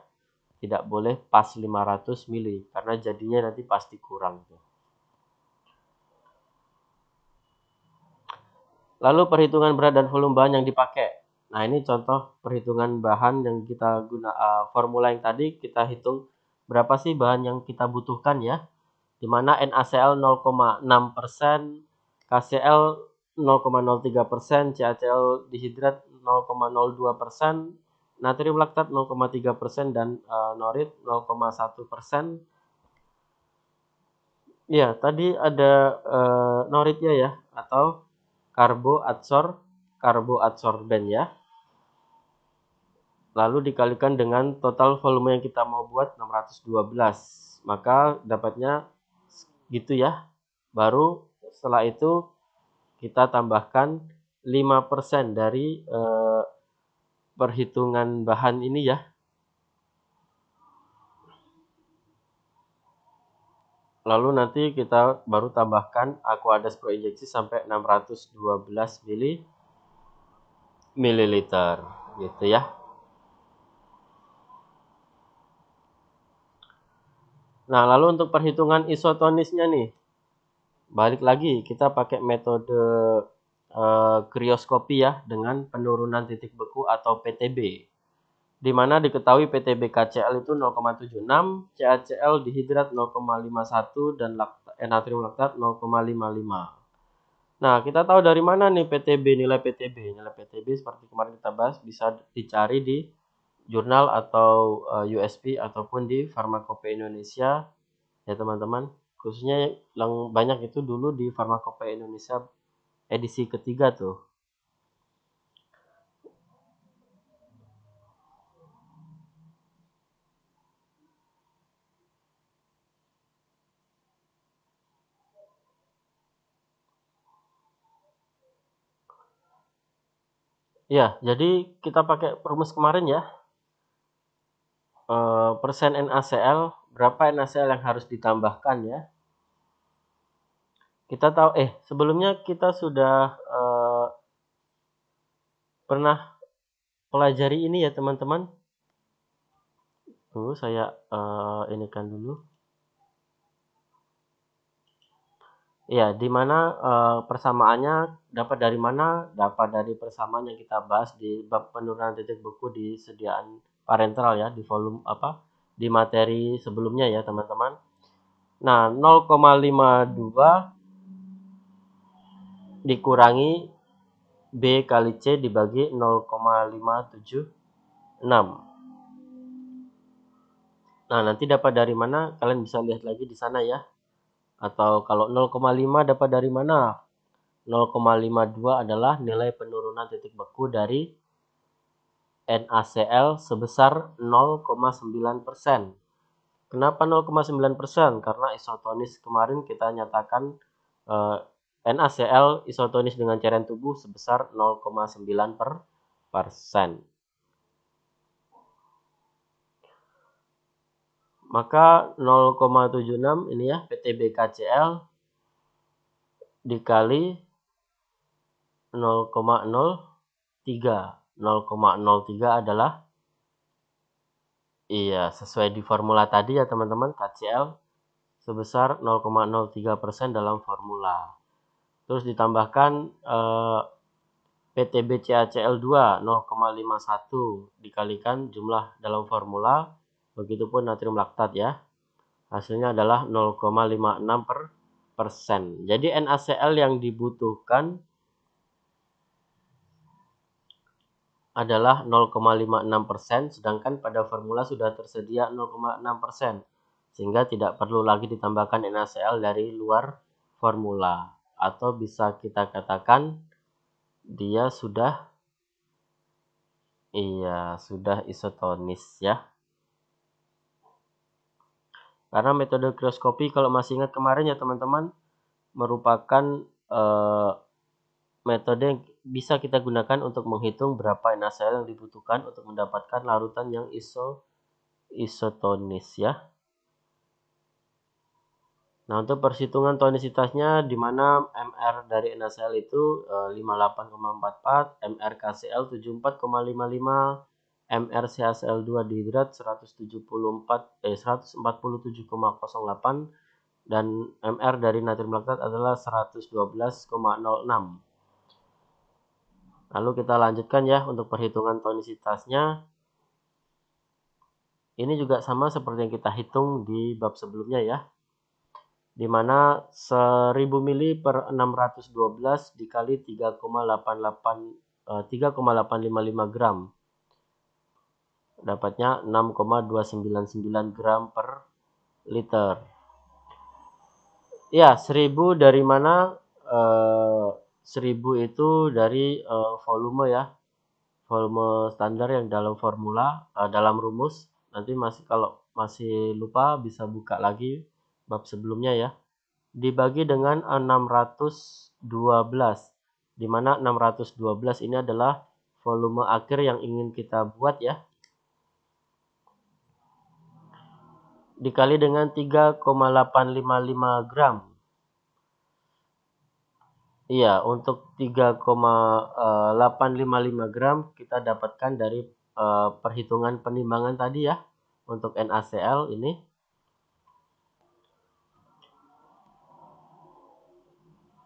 tidak boleh pas 500 mili karena jadinya nanti pasti kurang tuh. Lalu perhitungan berat dan volume bahan yang dipakai. Nah, ini contoh perhitungan bahan yang kita guna uh, formula yang tadi kita hitung berapa sih bahan yang kita butuhkan ya. Dimana NaCl 0,6%, KCl 0,03%, CaCl dihidrat 0,02%, natrium laktat 0,3% dan uh, norit 0,1%. Ya, tadi ada uh, noritnya ya atau Karbo Adsor Karbo adsorben ya. Lalu dikalikan dengan total volume yang kita mau buat 612. Maka dapatnya gitu ya. Baru setelah itu kita tambahkan 5% dari uh, perhitungan bahan ini ya. Lalu nanti kita baru tambahkan Aquades Pro Injeksi sampai 612 mili mililiter gitu ya. Nah, lalu untuk perhitungan isotonisnya nih. Balik lagi kita pakai metode Eh, krioskopi ya dengan penurunan titik beku atau PTB di mana diketahui PTB KCl itu 0,76, CACl dihidrat 0,51 dan eh, natrium laktat 0,55. Nah, kita tahu dari mana nih PTB, nilai PTB. Nilai PTB seperti kemarin kita bahas bisa dicari di jurnal atau eh, USP ataupun di Farmakope Indonesia ya teman-teman. Khususnya yang banyak itu dulu di Farmakope Indonesia edisi ketiga tuh Ya, jadi kita pakai rumus kemarin ya. E, persen NaCl, berapa NaCl yang harus ditambahkan ya? kita tahu eh sebelumnya kita sudah uh, pernah pelajari ini ya teman-teman tuh saya uh, eh, ini kan dulu ya dimana uh, eh, persamaannya dapat dari mana dapat dari persamaan yang kita bahas di bab penurunan titik buku di sediaan parental ya di volume apa di materi sebelumnya ya teman-teman nah 0,52 dikurangi B kali C dibagi 0,576. Nah, nanti dapat dari mana? Kalian bisa lihat lagi di sana ya. Atau kalau 0,5 dapat dari mana? 0,52 adalah nilai penurunan titik beku dari NaCl sebesar 0,9%. Kenapa 0,9%? Karena isotonis kemarin kita nyatakan eh, NaCl isotonis dengan cairan tubuh sebesar 0,9 per persen. Maka 0,76 ini ya PTBKCl dikali 0,03. 0,03 adalah iya sesuai di formula tadi ya teman-teman KCl sebesar 0,03% persen dalam formula terus ditambahkan eh, PTB CaCl2 0,51 dikalikan jumlah dalam formula begitupun natrium laktat ya hasilnya adalah 0,56 per persen jadi NaCl yang dibutuhkan adalah 0,56%, sedangkan pada formula sudah tersedia 0,6%, sehingga tidak perlu lagi ditambahkan NaCl dari luar formula atau bisa kita katakan dia sudah iya sudah isotonis ya karena metode krioskopi kalau masih ingat kemarin ya teman-teman merupakan eh, metode yang bisa kita gunakan untuk menghitung berapa NaCl yang dibutuhkan untuk mendapatkan larutan yang iso isotonis ya Nah, untuk perhitungan tonisitasnya di mana MR dari NaCl itu e, 58,44, KCl 74,55, CaCl 2 dihidrat 174 eh 147,08 eh, dan MR dari natrium laktat adalah 112,06. Lalu kita lanjutkan ya untuk perhitungan tonisitasnya. Ini juga sama seperti yang kita hitung di bab sebelumnya ya di mana 1000 mili per 612 dikali 3,855 eh, gram dapatnya 6,299 gram per liter ya 1000 dari mana e, eh, 1000 itu dari e, volume ya volume standar yang dalam formula e, dalam rumus nanti masih kalau masih lupa bisa buka lagi bab sebelumnya ya dibagi dengan 612 di mana 612 ini adalah volume akhir yang ingin kita buat ya dikali dengan 3,855 gram Iya, untuk 3,855 gram kita dapatkan dari eh, perhitungan penimbangan tadi ya untuk NaCl ini.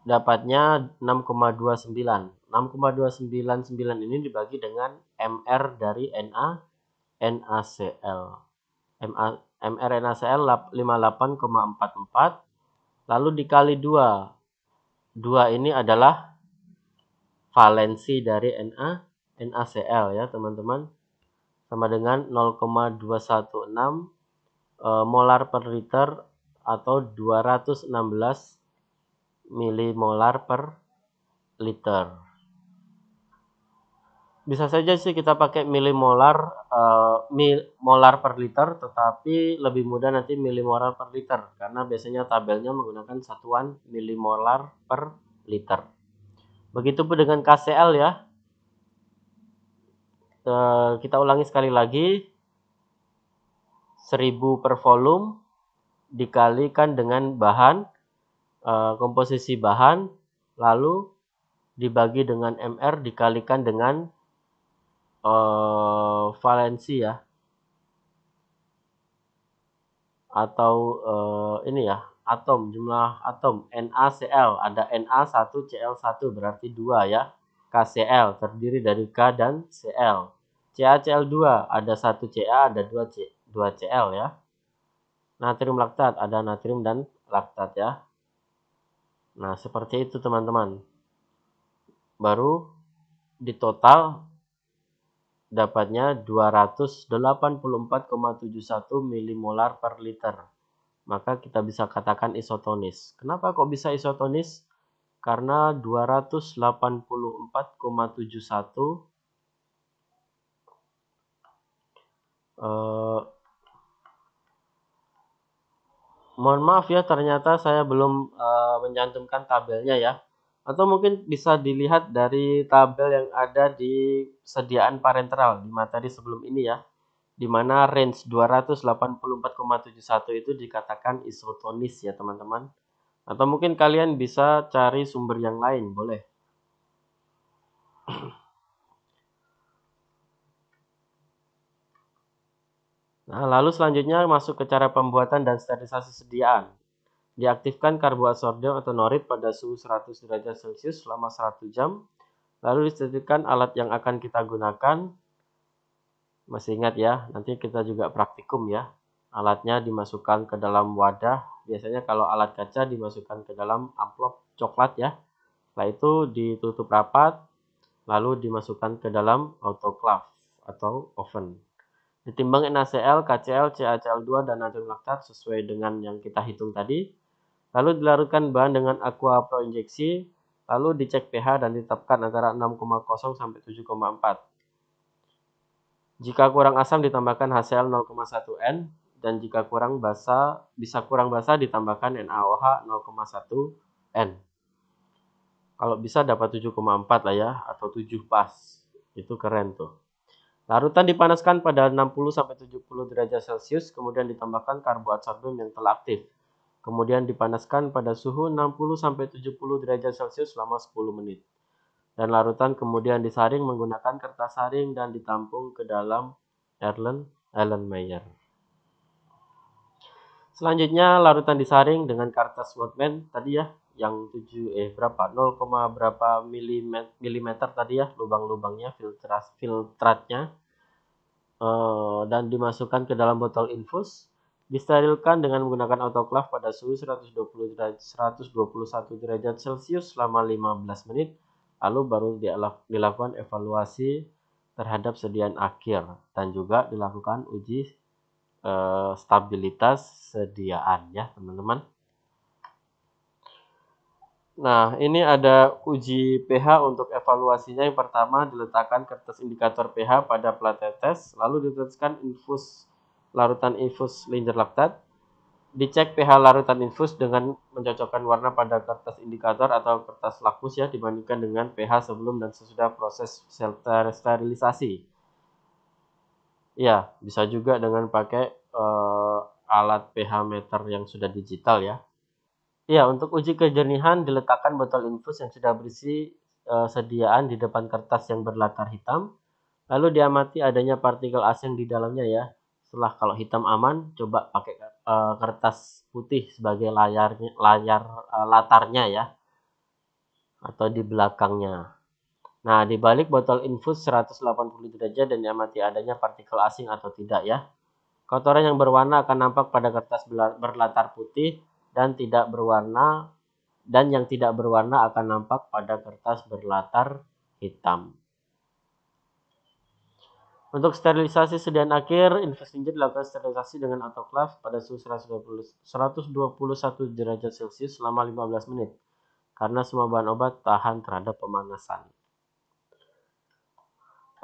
dapatnya 6,29. 6,299 ini dibagi dengan MR dari Na NaCl. MA, MR NaCl 58,44 lalu dikali 2. 2 ini adalah valensi dari Na NaCl ya teman-teman sama dengan 0,216 e, eh, molar per liter atau 216 milimolar per liter. Bisa saja sih kita pakai milimolar uh, mil, molar per liter, tetapi lebih mudah nanti milimolar per liter karena biasanya tabelnya menggunakan satuan milimolar per liter. Begitupun dengan KCl ya. Uh, kita ulangi sekali lagi. 1000 per volume dikalikan dengan bahan Eh, komposisi bahan lalu dibagi dengan mr dikalikan dengan uh, valensi ya atau uh, ini ya atom jumlah atom NaCl ada Na1Cl1 berarti 2 ya KCl terdiri dari K dan Cl CaCl2 ada 1 Ca ada 2 C 2 Cl ya natrium laktat ada natrium dan laktat ya Nah, seperti itu teman-teman. Baru di total dapatnya 284,71 milimolar per liter. Maka kita bisa katakan isotonis. Kenapa kok bisa isotonis? Karena 284,71 eh mohon maaf ya ternyata saya belum uh, mencantumkan tabelnya ya atau mungkin bisa dilihat dari tabel yang ada di sediaan parenteral di materi sebelum ini ya di mana range 284,71 itu dikatakan isotonis ya teman-teman atau mungkin kalian bisa cari sumber yang lain boleh Nah, lalu selanjutnya masuk ke cara pembuatan dan sterilisasi sediaan. Diaktifkan karboasordium atau norit pada suhu 100 derajat Celcius selama 1 jam. Lalu disediakan alat yang akan kita gunakan. Masih ingat ya, nanti kita juga praktikum ya. Alatnya dimasukkan ke dalam wadah. Biasanya kalau alat kaca dimasukkan ke dalam amplop coklat ya. Setelah itu ditutup rapat, lalu dimasukkan ke dalam autoclave atau oven. Ditimbang NaCl, KCl, CaCl2, dan natrium laktat sesuai dengan yang kita hitung tadi. Lalu dilarutkan bahan dengan aqua proinjeksi, lalu dicek pH dan ditetapkan antara 6,0 sampai 7,4. Jika kurang asam ditambahkan HCl 0,1N dan jika kurang basa bisa kurang basa ditambahkan NaOH 0,1N. Kalau bisa dapat 7,4 lah ya atau 7 pas. Itu keren tuh. Larutan dipanaskan pada 60-70 derajat Celcius, kemudian ditambahkan karboat yang telah aktif. Kemudian dipanaskan pada suhu 60-70 derajat Celcius selama 10 menit. Dan larutan kemudian disaring menggunakan kertas saring dan ditampung ke dalam Erlen Erlenmeyer. Selanjutnya, larutan disaring dengan kertas Wattman tadi ya, yang 7 eh berapa 0, berapa milimeter, milimeter tadi ya lubang-lubangnya filtras filtratnya uh, dan dimasukkan ke dalam botol infus disterilkan dengan menggunakan autoclave pada suhu 120 derajat, 121 derajat celcius selama 15 menit lalu baru dilakukan evaluasi terhadap sediaan akhir dan juga dilakukan uji uh, stabilitas sediaan ya teman-teman Nah, ini ada uji pH untuk evaluasinya. Yang pertama, diletakkan kertas indikator pH pada platetes, lalu dituliskan infus larutan infus linjer laktat. Dicek pH larutan infus dengan mencocokkan warna pada kertas indikator atau kertas lakmus ya dibandingkan dengan pH sebelum dan sesudah proses filter sterilisasi. Ya, bisa juga dengan pakai uh, alat pH meter yang sudah digital ya. Ya, untuk uji kejernihan diletakkan botol infus yang sudah berisi e, sediaan di depan kertas yang berlatar hitam. Lalu diamati adanya partikel asing di dalamnya ya. Setelah kalau hitam aman, coba pakai e, kertas putih sebagai layar layar eh, e, latarnya ya. Atau di belakangnya. Nah, dibalik botol infus 180 derajat dan diamati adanya partikel asing atau tidak ya. Kotoran yang berwarna akan nampak pada kertas berlatar putih dan tidak berwarna dan yang tidak berwarna akan nampak pada kertas berlatar hitam. Untuk sterilisasi sedian akhir, investing dilakukan sterilisasi dengan autoclave pada suhu 121 derajat Celcius selama 15 menit, karena semua bahan obat tahan terhadap pemanasan.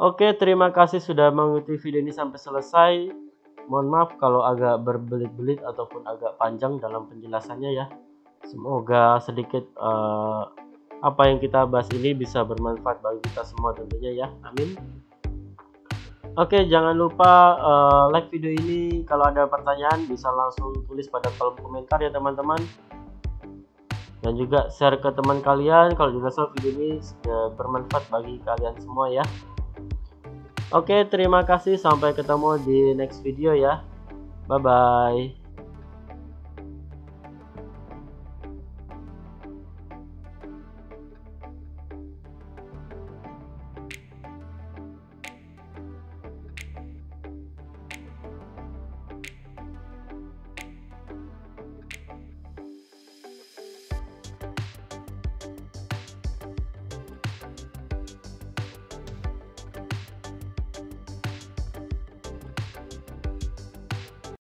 Oke, terima kasih sudah mengikuti video ini sampai selesai. Mohon maaf kalau agak berbelit-belit ataupun agak panjang dalam penjelasannya ya. Semoga sedikit uh, apa yang kita bahas ini bisa bermanfaat bagi kita semua tentunya ya. Amin. Oke, jangan lupa uh, like video ini. Kalau ada pertanyaan bisa langsung tulis pada kolom komentar ya teman-teman. Dan juga share ke teman kalian kalau dirasa video ini eh, bermanfaat bagi kalian semua ya. Oke, terima kasih. Sampai ketemu di next video ya. Bye bye.